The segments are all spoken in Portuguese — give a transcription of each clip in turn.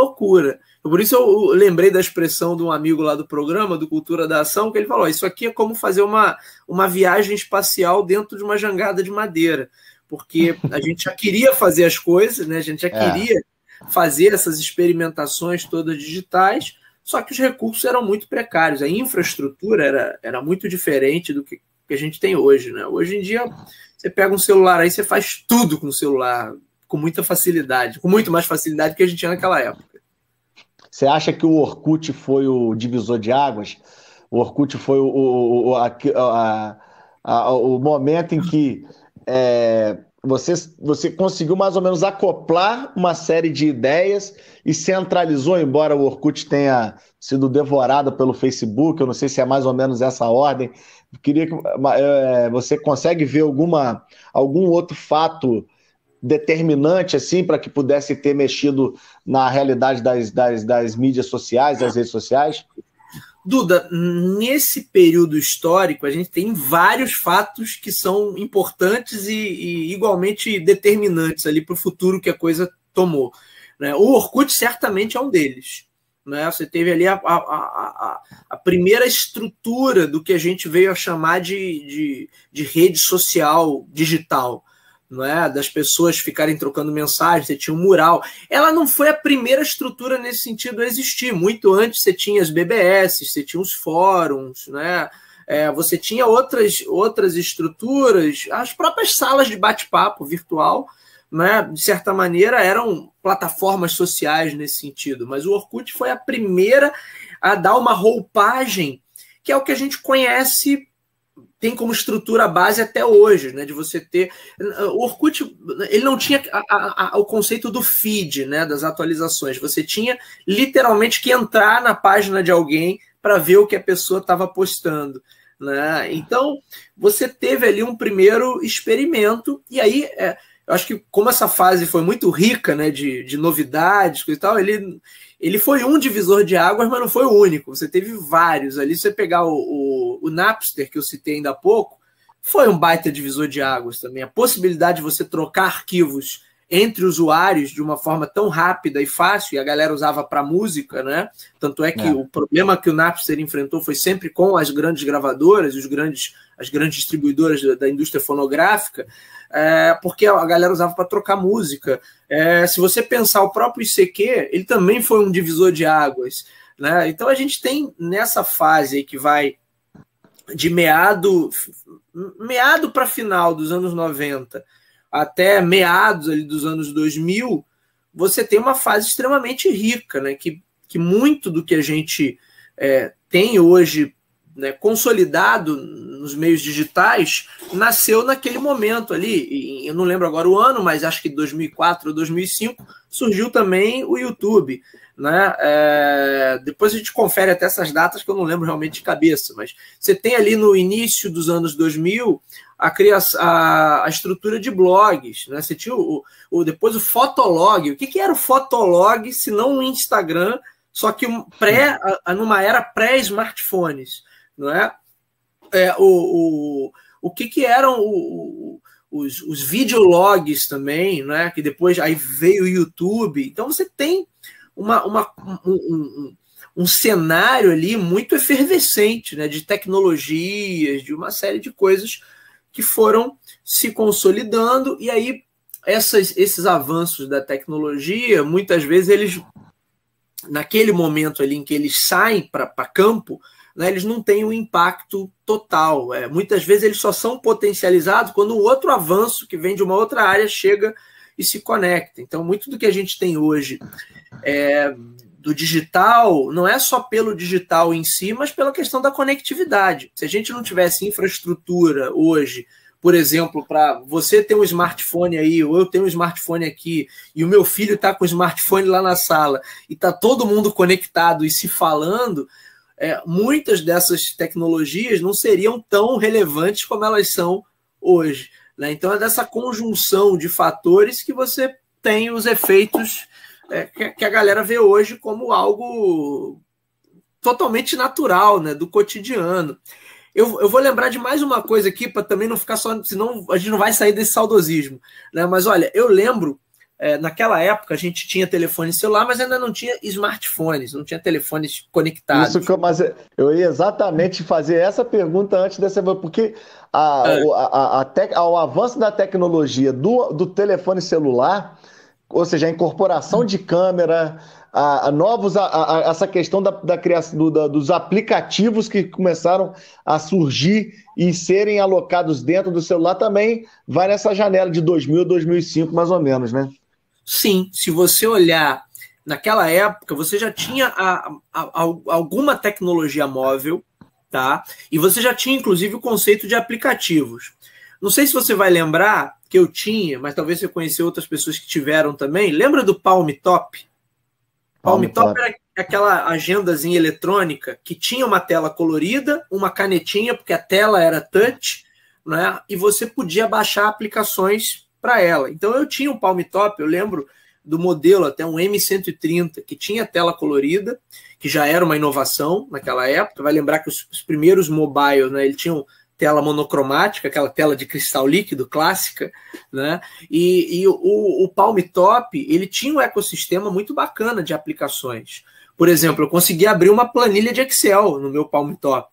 loucura. Por isso eu lembrei da expressão de um amigo lá do programa, do Cultura da Ação, que ele falou: isso aqui é como fazer uma, uma viagem espacial dentro de uma jangada de madeira. Porque a gente já queria fazer as coisas, né? a gente já é. queria fazer essas experimentações todas digitais, só que os recursos eram muito precários, a infraestrutura era, era muito diferente do que, que a gente tem hoje. Né? Hoje em dia, você pega um celular aí, você faz tudo com o celular com muita facilidade, com muito mais facilidade que a gente tinha naquela época. Você acha que o Orkut foi o divisor de águas? O Orkut foi o, o, o, a, a, a, o momento em que é, você, você conseguiu mais ou menos acoplar uma série de ideias e centralizou, embora o Orkut tenha sido devorado pelo Facebook, eu não sei se é mais ou menos essa ordem. queria que é, você consegue ver alguma, algum outro fato determinante assim para que pudesse ter mexido na realidade das, das, das mídias sociais, das redes sociais? Duda, nesse período histórico, a gente tem vários fatos que são importantes e, e igualmente determinantes ali para o futuro que a coisa tomou. Né? O Orkut certamente é um deles. Né? Você teve ali a, a, a, a, primeira estrutura do que a gente veio a chamar de, de, de rede social digital não é? Das pessoas ficarem trocando mensagens, você tinha um mural. Ela não foi a primeira estrutura nesse sentido a existir. Muito antes você tinha as BBS, você tinha os fóruns, né? É, você tinha outras, outras estruturas, as próprias salas de bate-papo virtual, né, de certa maneira, eram plataformas sociais nesse sentido. Mas o Orkut foi a primeira a dar uma roupagem que é o que a gente conhece tem como estrutura base até hoje, né? De você ter. O Orkut, ele não tinha a, a, o conceito do feed, né? Das atualizações. Você tinha literalmente que entrar na página de alguém para ver o que a pessoa estava postando. Né? Então, você teve ali um primeiro experimento, e aí é, eu acho que como essa fase foi muito rica, né, de, de novidades e tal, ele, ele foi um divisor de águas, mas não foi o único. Você teve vários ali. Se você pegar o, o, o Napster, que eu citei ainda há pouco, foi um baita divisor de águas também. A possibilidade de você trocar arquivos entre usuários de uma forma tão rápida e fácil, e a galera usava para música, né? Tanto é que é. o problema que o Napster enfrentou foi sempre com as grandes gravadoras, os grandes, as grandes distribuidoras da, da indústria fonográfica, é, porque a galera usava para trocar música. É, se você pensar o próprio ICQ, ele também foi um divisor de águas. Né? Então a gente tem nessa fase que vai de meado meado para final dos anos 90 até meados ali dos anos 2000, você tem uma fase extremamente rica, né? Que, que muito do que a gente é, tem hoje né, consolidado nos meios digitais nasceu naquele momento ali. E eu não lembro agora o ano, mas acho que 2004 ou 2005 surgiu também o YouTube né? É, depois a gente confere até essas datas que eu não lembro realmente de cabeça, mas você tem ali no início dos anos 2000 a criação, a, a estrutura de blogs, né? Você tinha o, o depois o fotolog. O que, que era o fotolog se não o Instagram, só que um pré, a, numa era pré-smartphones, não é? é o, o, o que, que eram o, os, os videologs também, né? Que depois aí veio o YouTube. Então você tem uma, uma um, um, um, cenário ali muito efervescente né, de tecnologias, de uma série de coisas que foram se consolidando, e aí essas, esses avanços da tecnologia, muitas vezes eles, naquele momento ali em que eles saem para campo, né, eles não têm um impacto total. É, muitas vezes eles só são potencializados quando outro avanço que vem de uma outra área chega e se conecta. Então, muito do que a gente tem hoje é, do digital não é só pelo digital em si, mas pela questão da conectividade. Se a gente não tivesse infraestrutura hoje, por exemplo, para você ter um smartphone aí, ou eu tenho um smartphone aqui, e o meu filho está com o smartphone lá na sala, e está todo mundo conectado e se falando, é, muitas dessas tecnologias não seriam tão relevantes como elas são hoje. Né? Então é dessa conjunção de fatores que você tem os efeitos é, que, a galera vê hoje como algo totalmente natural, né, do cotidiano. Eu, eu vou lembrar de mais uma coisa aqui para também não ficar só, senão a gente não vai sair desse saudosismo, né? Mas olha, eu lembro é, naquela época a gente tinha telefone celular, mas ainda não tinha smartphones, não tinha telefones conectados. Isso que eu, mas eu ia exatamente fazer essa pergunta antes dessa, porque a, ah. a, a, tec, ao avanço da tecnologia do, do telefone celular, ou seja, a incorporação de câmera, a, a novos, a, essa questão da, da criação do, da, dos aplicativos que começaram a surgir e serem alocados dentro do celular também vai nessa janela de 2000 2005, mais ou menos, né? Sim, se você olhar naquela época, você já tinha a, a, a, alguma tecnologia móvel, tá? E você já tinha, inclusive, o conceito de aplicativos. Não sei se você vai lembrar que eu tinha, mas talvez você conheceu outras pessoas que tiveram também. Lembra do Palm Top? Palm, Top, Top era aquela agendazinha eletrônica que tinha uma tela colorida, uma canetinha, porque a tela era touch, né? E você podia baixar aplicações para ela. Então eu tinha um palm top, eu lembro do modelo até um M130, que tinha tela colorida, que já era uma inovação naquela época. Vai lembrar que os, os primeiros mobiles, né, ele tinham tela monocromática, aquela tela de cristal líquido clássica, né? E, e o, o Palm Top, ele tinha um ecossistema muito bacana de aplicações. Por exemplo, eu consegui abrir uma planilha de Excel no meu Palm Top,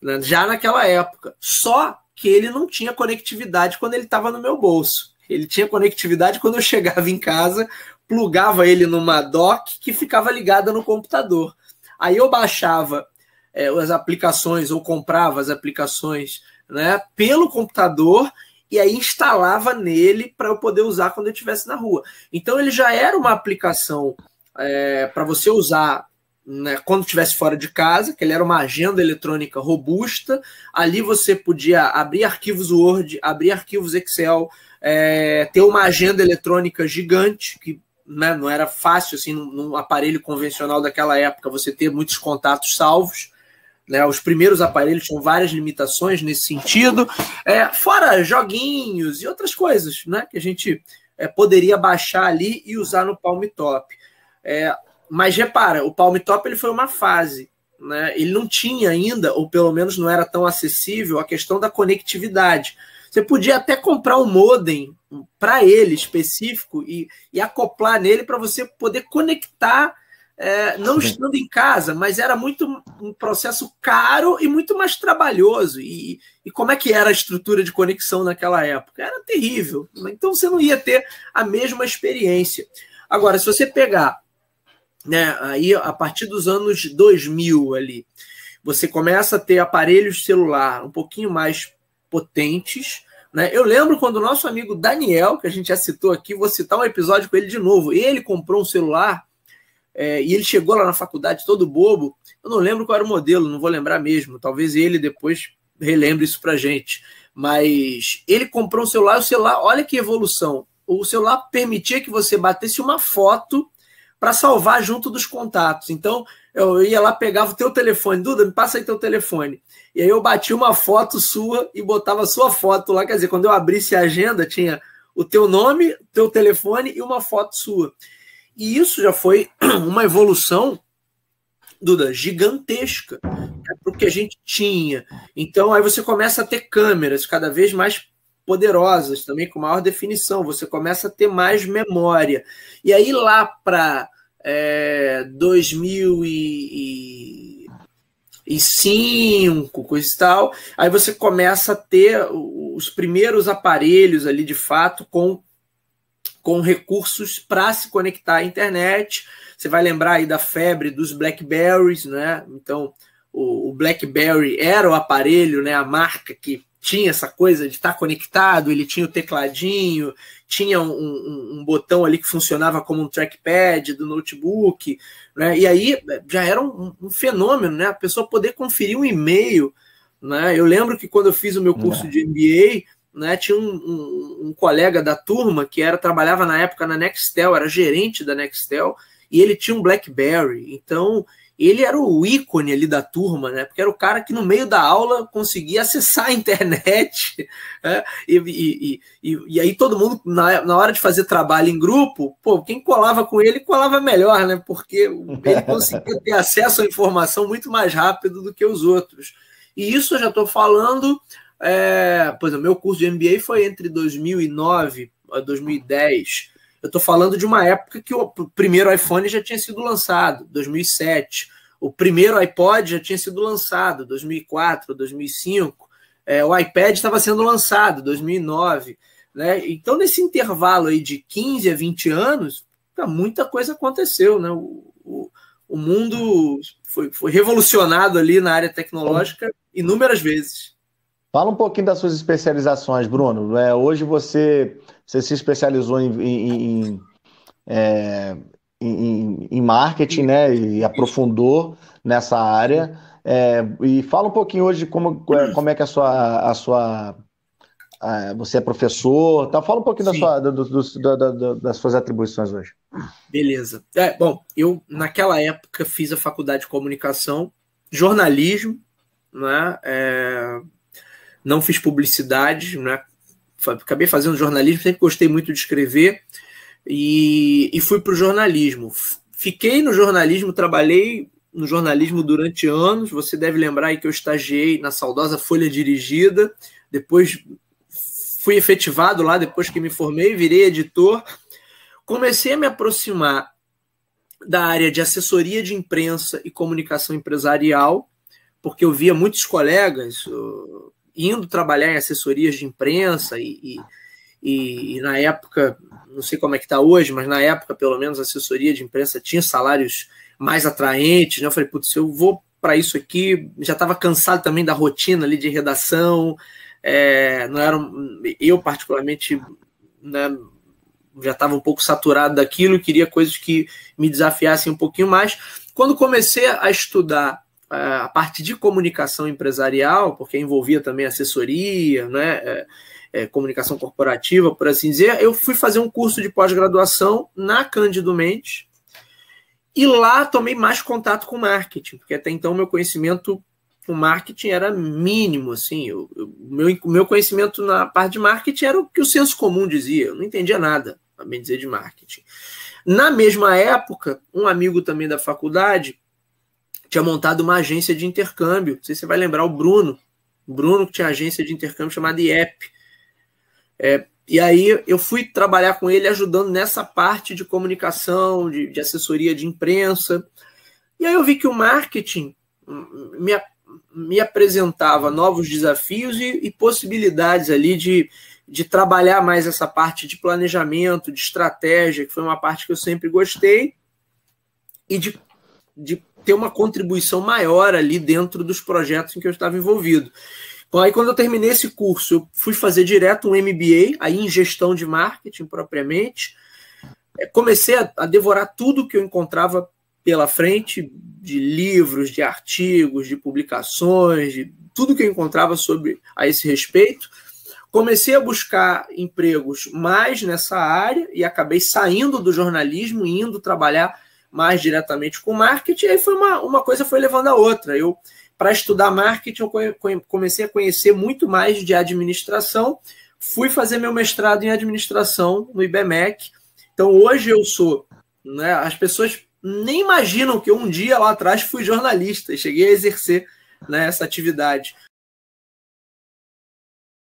né? já naquela época. Só que ele não tinha conectividade quando ele estava no meu bolso. Ele tinha conectividade quando eu chegava em casa, plugava ele numa dock que ficava ligada no computador. Aí eu baixava é, as aplicações ou comprava as aplicações né, pelo computador e aí instalava nele para eu poder usar quando eu estivesse na rua. Então ele já era uma aplicação é, para você usar né, quando estivesse fora de casa, que ele era uma agenda eletrônica robusta. Ali você podia abrir arquivos Word, abrir arquivos Excel, é, ter uma agenda eletrônica gigante, que né, não era fácil, assim, num aparelho convencional daquela época, você ter muitos contatos salvos. Né, os primeiros aparelhos tinham várias limitações nesse sentido, é, fora joguinhos e outras coisas né, que a gente é, poderia baixar ali e usar no Palm Top. É, mas repara, o Palm Top ele foi uma fase. Né? Ele não tinha ainda, ou pelo menos não era tão acessível, a questão da conectividade. Você podia até comprar um modem para ele específico e, e acoplar nele para você poder conectar, é, não estando em casa, mas era muito um processo caro e muito mais trabalhoso. E, e como é que era a estrutura de conexão naquela época? Era terrível. Então você não ia ter a mesma experiência. Agora, se você pegar né? Aí a partir dos anos 2000 ali, você começa a ter aparelhos celular um pouquinho mais potentes, né? Eu lembro quando o nosso amigo Daniel, que a gente já citou aqui, vou citar um episódio com ele de novo. Ele comprou um celular é, e ele chegou lá na faculdade todo bobo. Eu não lembro qual era o modelo, não vou lembrar mesmo. Talvez ele depois relembre isso pra gente. Mas ele comprou um celular, o celular, olha que evolução. O celular permitia que você batesse uma foto para salvar junto dos contatos. Então, eu ia lá, pegava o teu telefone, Duda, me passa aí teu telefone. E aí eu bati uma foto sua e botava a sua foto lá. Quer dizer, quando eu abrisse a agenda, tinha o teu nome, o teu telefone e uma foto sua. E isso já foi uma evolução, Duda, gigantesca né, para o que a gente tinha. Então, aí você começa a ter câmeras cada vez mais poderosas também, com maior definição. Você começa a ter mais memória. E aí lá para é, 2005, coisa e tal, aí você começa a ter os primeiros aparelhos ali de fato com com recursos para se conectar à internet. Você vai lembrar aí da febre dos Blackberries, né? Então, o, o BlackBerry era o aparelho, né, a marca que tinha essa coisa de estar tá conectado, ele tinha o tecladinho, tinha um, um, um, botão ali que funcionava como um trackpad do notebook, né? E aí é, já era um, um fenômeno, né? A pessoa poder conferir um e-mail, né? Eu lembro que quando eu fiz o meu curso é. de MBA, né? Tinha um, colega da turma que era trabalhava na época na Nextel, era gerente da Nextel e ele tinha um BlackBerry, então ele era o ícone ali da turma, né? Porque era o cara que no meio da aula conseguia acessar a internet. Né? E, e, e, e, aí todo mundo, na, na hora de fazer trabalho em grupo, pô, quem colava com ele colava melhor, né? Porque ele conseguia ter acesso à informação muito mais rápido do que os outros. E isso eu já estou falando. É, pois o meu curso de MBA foi entre 2009 a 2010. Eu estou falando de uma época que o primeiro iPhone já tinha sido lançado, 2007. O primeiro iPod já tinha sido lançado, 2004, 2005. É, o iPad estava sendo lançado, 2009. Né? Então, nesse intervalo aí de 15 a 20 anos, tá, muita coisa aconteceu. Né? O, o, o mundo foi, foi revolucionado ali na área tecnológica inúmeras vezes. Fala um pouquinho das suas especializações, Bruno. É, hoje você, você se especializou em, em, em, é, em marketing, né? E aprofundou nessa área. É, e fala um pouquinho hoje de como, é, como é que a sua, a sua você é professor, tá? Fala um pouquinho da sua, do, do, do, das suas atribuições hoje. Beleza. É, bom, eu naquela época fiz a faculdade de comunicação, jornalismo, né? É, não fiz publicidade, né? acabei fazendo jornalismo, sempre gostei muito de escrever e, e fui para o jornalismo. Fiquei no jornalismo, trabalhei no jornalismo durante anos. Você deve lembrar que eu estagiei na saudosa Folha Dirigida, depois fui efetivado lá, depois que me formei, virei editor. Comecei a me aproximar da área de assessoria de imprensa e comunicação empresarial, porque eu via muitos colegas, indo trabalhar em assessorias de imprensa e, e, e na época, não sei como é que está hoje, mas na época, pelo menos, a assessoria de imprensa tinha salários mais atraentes, né? Eu falei, putz, eu vou para isso aqui, já estava cansado também da rotina ali de redação, é, não era, eu particularmente, né, já estava um pouco saturado daquilo, queria coisas que me desafiassem um pouquinho mais. Quando comecei a estudar a parte de comunicação empresarial, porque envolvia também assessoria, né, é, é, comunicação corporativa, por assim dizer, eu fui fazer um curso de pós-graduação na Cândido Mendes e lá tomei mais contato com marketing, porque até então meu conhecimento com marketing era mínimo, assim, o meu, meu conhecimento na parte de marketing era o que o senso comum dizia, eu não entendia nada, a bem dizer, de marketing. Na mesma época, um amigo também da faculdade tinha montado uma agência de intercâmbio. Não sei se você vai lembrar o Bruno. O Bruno que tinha agência de intercâmbio chamada IEP. É, e aí eu fui trabalhar com ele ajudando nessa parte de comunicação, de, de assessoria de imprensa. E aí eu vi que o marketing me, me apresentava novos desafios e, e possibilidades ali de, de trabalhar mais essa parte de planejamento, de estratégia, que foi uma parte que eu sempre gostei, e de, de ter uma contribuição maior ali dentro dos projetos em que eu estava envolvido. aí quando eu terminei esse curso, eu fui fazer direto um MBA, aí em gestão de marketing propriamente. É, comecei a, a devorar tudo que eu encontrava pela frente, de livros, de artigos, de publicações, de tudo que eu encontrava sobre a esse respeito. Comecei a buscar empregos mais nessa área e acabei saindo do jornalismo, indo trabalhar mais diretamente com marketing, e aí foi uma, uma coisa foi levando a outra. Eu, para estudar marketing, eu comecei a conhecer muito mais de administração, fui fazer meu mestrado em administração no IBMEC. Então hoje eu sou, né, as pessoas nem imaginam que um dia lá atrás fui jornalista e cheguei a exercer né, essa atividade.